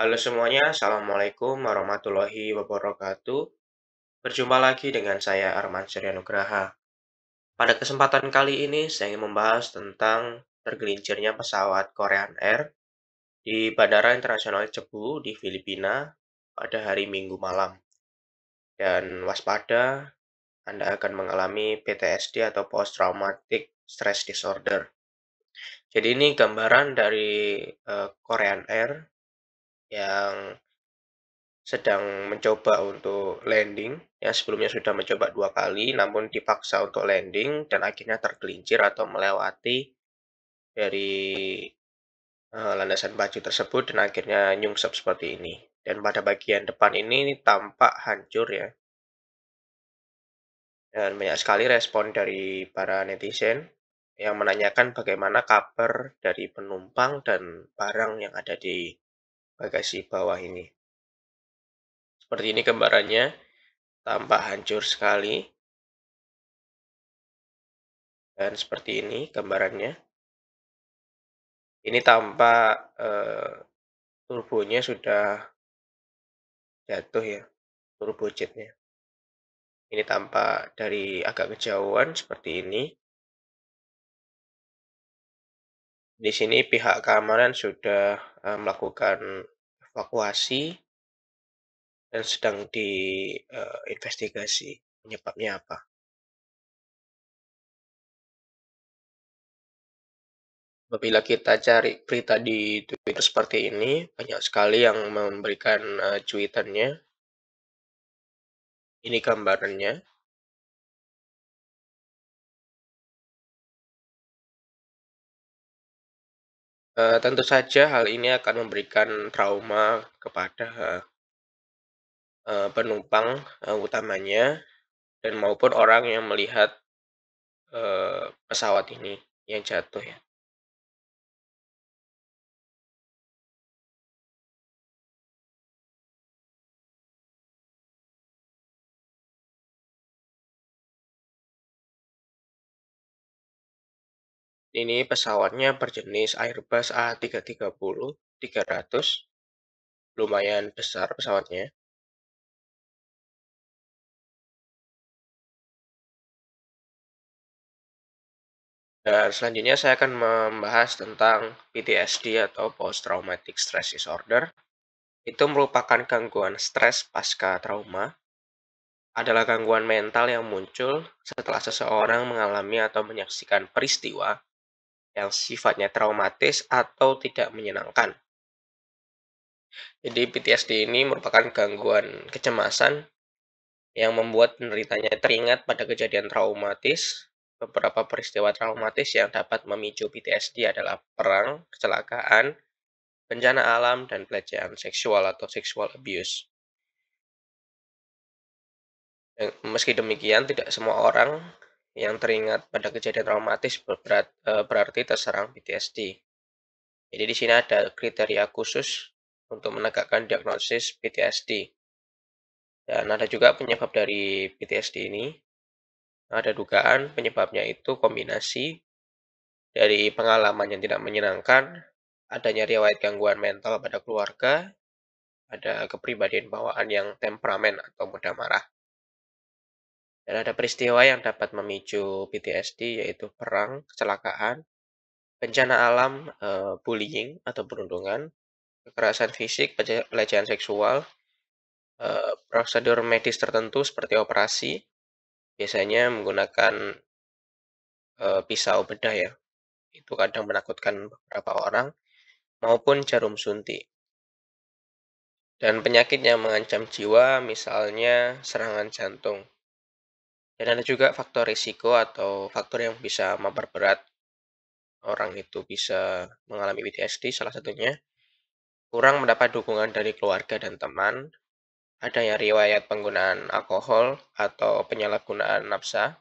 Halo semuanya, Assalamualaikum warahmatullahi wabarakatuh. Berjumpa lagi dengan saya Arman Suryanugraha. Pada kesempatan kali ini, saya ingin membahas tentang tergelincirnya pesawat Korean Air di Bandara Internasional Cebu di Filipina pada hari Minggu malam. Dan waspada, Anda akan mengalami PTSD atau Post Traumatic Stress Disorder. Jadi ini gambaran dari uh, Korean Air yang sedang mencoba untuk landing ya sebelumnya sudah mencoba dua kali namun dipaksa untuk landing dan akhirnya tergelincir atau melewati dari uh, landasan baju tersebut dan akhirnya nyungsep seperti ini dan pada bagian depan ini tampak hancur ya dan banyak sekali respon dari para netizen yang menanyakan bagaimana kabar dari penumpang dan barang yang ada di bagasi bawah ini. Seperti ini gambarannya, tampak hancur sekali. Dan seperti ini gambarannya. Ini tampak eh, turbonya sudah jatuh ya, turbojetnya. Ini tampak dari agak kejauhan seperti ini. di sini pihak keamanan sudah eh, melakukan evakuasi dan sedang diinvestigasi eh, penyebabnya apa. Apabila kita cari berita di Twitter seperti ini, banyak sekali yang memberikan eh, cuitannya. Ini gambarannya. Eh, tentu saja hal ini akan memberikan trauma kepada eh, penumpang uh, utamanya dan maupun orang yang melihat uh, pesawat ini yang jatuh ya. Ini pesawatnya berjenis Airbus A330-300. Lumayan besar pesawatnya. Dan selanjutnya saya akan membahas tentang PTSD atau Post Traumatic Stress Disorder. Itu merupakan gangguan stres pasca trauma. Adalah gangguan mental yang muncul setelah seseorang mengalami atau menyaksikan peristiwa yang sifatnya traumatis atau tidak menyenangkan. Jadi PTSD ini merupakan gangguan kecemasan yang membuat penderitanya teringat pada kejadian traumatis. Beberapa peristiwa traumatis yang dapat memicu PTSD adalah perang, kecelakaan, bencana alam, dan pelecehan seksual atau seksual abuse. Meski demikian, tidak semua orang yang teringat pada kejadian traumatis eh, berarti terserang PTSD. Jadi di sini ada kriteria khusus untuk menegakkan diagnosis PTSD. Dan ada juga penyebab dari PTSD ini. Ada dugaan penyebabnya itu kombinasi dari pengalaman yang tidak menyenangkan, adanya riwayat gangguan mental pada keluarga, ada kepribadian bawaan yang temperamen atau mudah marah. Dan ada peristiwa yang dapat memicu PTSD yaitu perang, kecelakaan, bencana alam, e, bullying atau perundungan, kekerasan fisik, pelecehan seksual, e, prosedur medis tertentu seperti operasi, biasanya menggunakan e, pisau bedah ya, itu kadang menakutkan beberapa orang, maupun jarum suntik. Dan penyakit yang mengancam jiwa misalnya serangan jantung. Dan ada juga faktor risiko atau faktor yang bisa memperberat orang itu bisa mengalami PTSD salah satunya. Kurang mendapat dukungan dari keluarga dan teman, adanya riwayat penggunaan alkohol atau penyalahgunaan nafsa,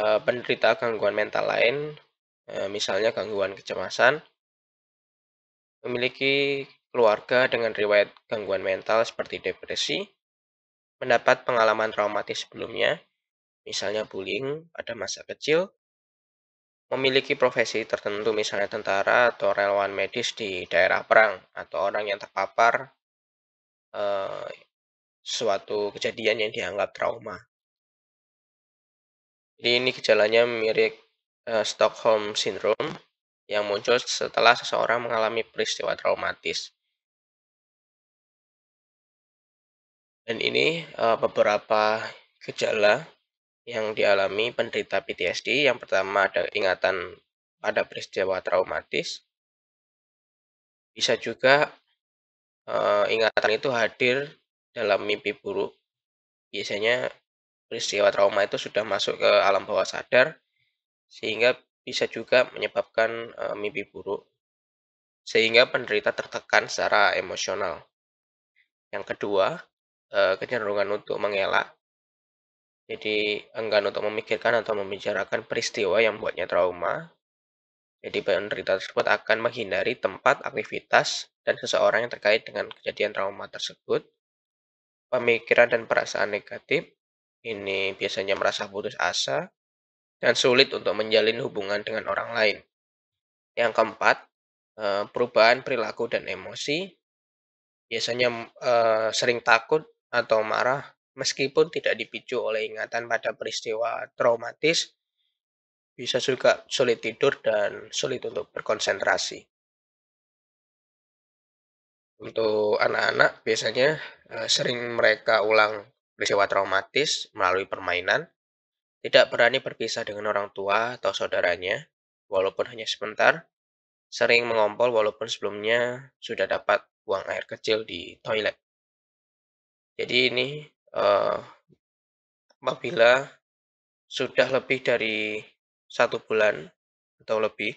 eh, penderita gangguan mental lain, eh, misalnya gangguan kecemasan, memiliki keluarga dengan riwayat gangguan mental seperti depresi, mendapat pengalaman traumatis sebelumnya, misalnya bullying pada masa kecil, memiliki profesi tertentu misalnya tentara atau relawan medis di daerah perang atau orang yang terpapar eh, suatu kejadian yang dianggap trauma. Jadi ini gejalanya mirip eh, Stockholm syndrome yang muncul setelah seseorang mengalami peristiwa traumatis. Dan ini uh, beberapa gejala yang dialami penderita PTSD. Yang pertama ada ingatan pada peristiwa traumatis. Bisa juga uh, ingatan itu hadir dalam mimpi buruk. Biasanya peristiwa trauma itu sudah masuk ke alam bawah sadar sehingga bisa juga menyebabkan uh, mimpi buruk sehingga penderita tertekan secara emosional. Yang kedua, Eh, kecenderungan untuk mengelak, jadi enggan untuk memikirkan atau membicarakan peristiwa yang membuatnya trauma. Jadi penderita tersebut akan menghindari tempat, aktivitas, dan seseorang yang terkait dengan kejadian trauma tersebut. Pemikiran dan perasaan negatif ini biasanya merasa putus asa dan sulit untuk menjalin hubungan dengan orang lain. Yang keempat, eh, perubahan perilaku dan emosi biasanya eh, sering takut atau marah meskipun tidak dipicu oleh ingatan pada peristiwa traumatis, bisa juga sulit tidur dan sulit untuk berkonsentrasi. Untuk anak-anak biasanya eh, sering mereka ulang peristiwa traumatis melalui permainan, tidak berani berpisah dengan orang tua atau saudaranya, walaupun hanya sebentar, sering mengompol walaupun sebelumnya sudah dapat buang air kecil di toilet. Jadi ini uh, apabila sudah lebih dari satu bulan atau lebih,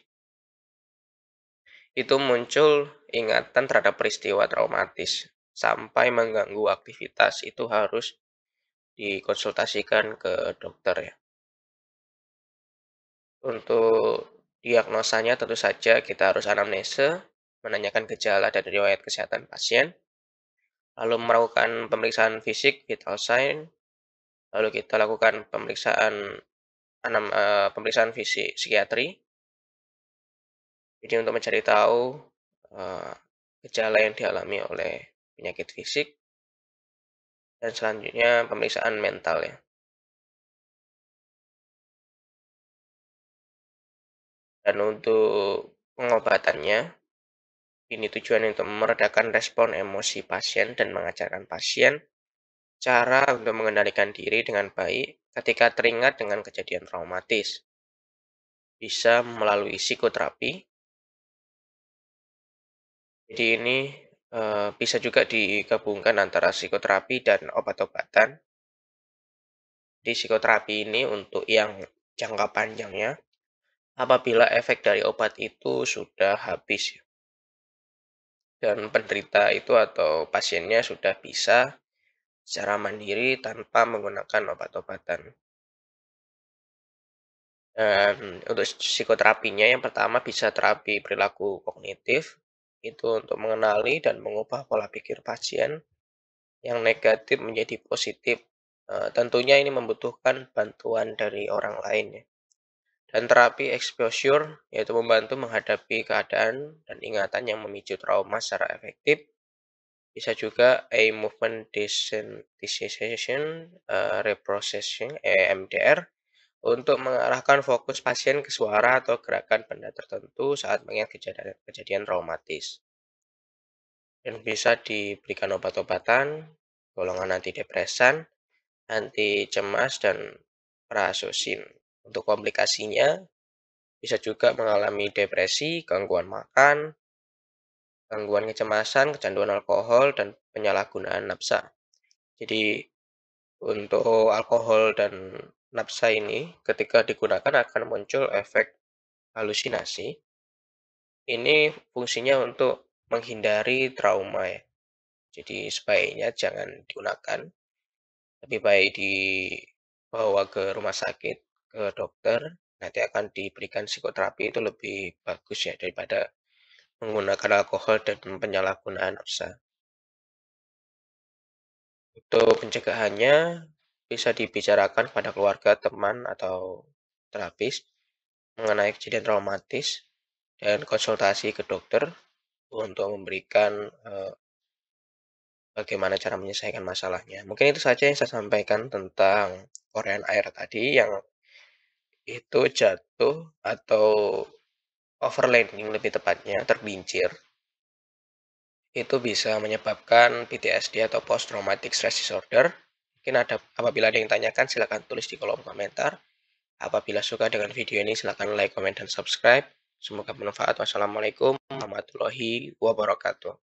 itu muncul ingatan terhadap peristiwa traumatis sampai mengganggu aktivitas itu harus dikonsultasikan ke dokter ya. Untuk diagnosanya tentu saja kita harus anamnese, menanyakan gejala dan riwayat kesehatan pasien, lalu melakukan pemeriksaan fisik vital sign, lalu kita lakukan pemeriksaan enam uh, eh, pemeriksaan fisik psikiatri. Jadi untuk mencari tahu uh, gejala yang dialami oleh penyakit fisik dan selanjutnya pemeriksaan mental ya. Dan untuk pengobatannya ini tujuan untuk meredakan respon emosi pasien dan mengajarkan pasien cara untuk mengendalikan diri dengan baik ketika teringat dengan kejadian traumatis. Bisa melalui psikoterapi. Jadi ini eh, bisa juga digabungkan antara psikoterapi dan obat-obatan. Di psikoterapi ini untuk yang jangka panjangnya, apabila efek dari obat itu sudah habis dan penderita itu atau pasiennya sudah bisa secara mandiri tanpa menggunakan obat-obatan. Dan untuk psikoterapinya yang pertama bisa terapi perilaku kognitif itu untuk mengenali dan mengubah pola pikir pasien yang negatif menjadi positif. Eh, tentunya ini membutuhkan bantuan dari orang lain ya. Dan terapi exposure yaitu membantu menghadapi keadaan dan ingatan yang memicu trauma secara efektif. Bisa juga a movement desensitization uh, reprocessing EMDR untuk mengarahkan fokus pasien ke suara atau gerakan benda tertentu saat mengingat kejadian, kejadian traumatis. Dan bisa diberikan obat-obatan, golongan antidepresan, anti cemas dan prasosin. Untuk komplikasinya, bisa juga mengalami depresi, gangguan makan, gangguan kecemasan, kecanduan alkohol, dan penyalahgunaan nafsa. Jadi, untuk alkohol dan nafsa ini, ketika digunakan akan muncul efek halusinasi. Ini fungsinya untuk menghindari trauma ya. Jadi sebaiknya jangan digunakan. Lebih baik dibawa ke rumah sakit ke dokter nanti akan diberikan psikoterapi itu lebih bagus ya daripada menggunakan alkohol dan penyalahgunaan narkoba. Untuk pencegahannya bisa dibicarakan pada keluarga, teman, atau terapis mengenai kejadian traumatis dan konsultasi ke dokter untuk memberikan eh, bagaimana cara menyelesaikan masalahnya. Mungkin itu saja yang saya sampaikan tentang Korean Air tadi yang itu jatuh atau overlanding lebih tepatnya, terbincir itu bisa menyebabkan PTSD atau Post Traumatic Stress Disorder. Mungkin ada apabila ada yang tanyakan silahkan tulis di kolom komentar. Apabila suka dengan video ini silahkan like, comment dan subscribe. Semoga bermanfaat. Wassalamualaikum warahmatullahi wabarakatuh.